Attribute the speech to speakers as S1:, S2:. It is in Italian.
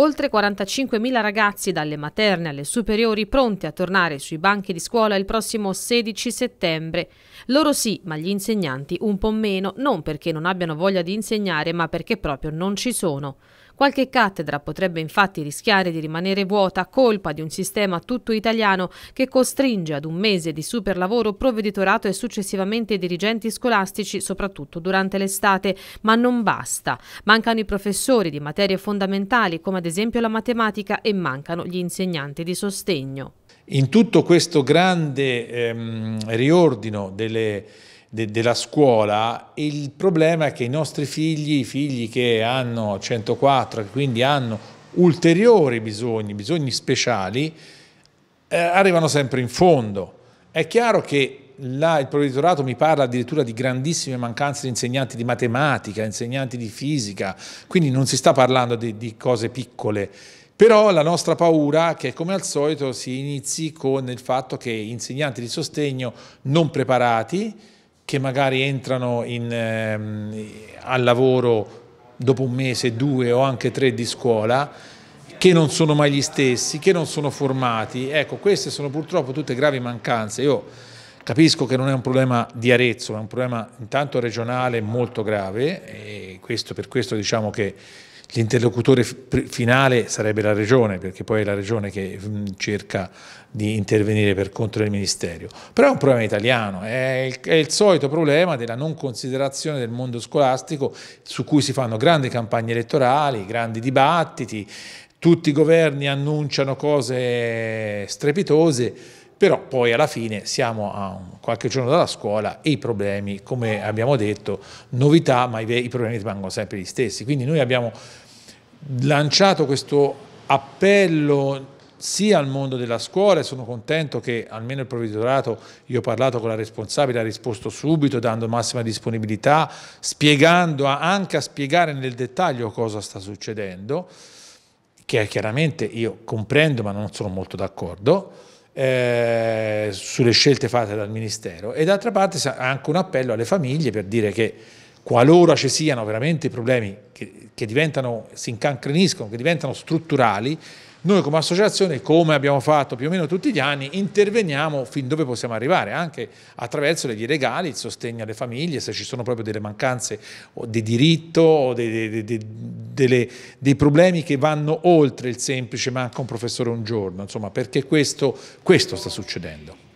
S1: Oltre 45.000 ragazzi dalle materne alle superiori pronti a tornare sui banchi di scuola il prossimo 16 settembre. Loro sì, ma gli insegnanti un po' meno, non perché non abbiano voglia di insegnare, ma perché proprio non ci sono. Qualche cattedra potrebbe infatti rischiare di rimanere vuota colpa di un sistema tutto italiano che costringe ad un mese di superlavoro provveditorato e successivamente dirigenti scolastici, soprattutto durante l'estate, ma non basta. Mancano i professori di materie fondamentali come ad esempio la matematica e mancano gli insegnanti di sostegno.
S2: In tutto questo grande ehm, riordino delle de, della scuola, il problema è che i nostri figli, i figli che hanno 104, che quindi hanno ulteriori bisogni, bisogni speciali, eh, arrivano sempre in fondo. È chiaro che là il provveditorato mi parla addirittura di grandissime mancanze di insegnanti di matematica, insegnanti di fisica, quindi non si sta parlando di, di cose piccole. Però la nostra paura è che come al solito si inizi con il fatto che insegnanti di sostegno non preparati, che magari entrano in, eh, al lavoro dopo un mese, due o anche tre di scuola, che non sono mai gli stessi, che non sono formati. Ecco, queste sono purtroppo tutte gravi mancanze. Io Capisco che non è un problema di Arezzo, ma è un problema intanto regionale molto grave e questo, per questo diciamo che l'interlocutore finale sarebbe la regione, perché poi è la regione che cerca di intervenire per contro del Ministero. Però è un problema italiano, è il, è il solito problema della non considerazione del mondo scolastico su cui si fanno grandi campagne elettorali, grandi dibattiti, tutti i governi annunciano cose strepitose però poi alla fine siamo a qualche giorno dalla scuola e i problemi, come abbiamo detto, novità, ma i problemi rimangono sempre gli stessi. Quindi noi abbiamo lanciato questo appello sia al mondo della scuola e sono contento che almeno il provveditorato, io ho parlato con la responsabile, ha risposto subito dando massima disponibilità, spiegando anche a spiegare nel dettaglio cosa sta succedendo, che chiaramente io comprendo ma non sono molto d'accordo, eh, sulle scelte fatte dal Ministero e d'altra parte anche un appello alle famiglie per dire che qualora ci siano veramente problemi che, che diventano, si incancreniscono, che diventano strutturali, noi come associazione, come abbiamo fatto più o meno tutti gli anni, interveniamo fin dove possiamo arrivare, anche attraverso le vie legali, il sostegno alle famiglie, se ci sono proprio delle mancanze di diritto o di, di, di, delle, dei problemi che vanno oltre il semplice manca un professore un giorno, insomma, perché questo, questo sta succedendo.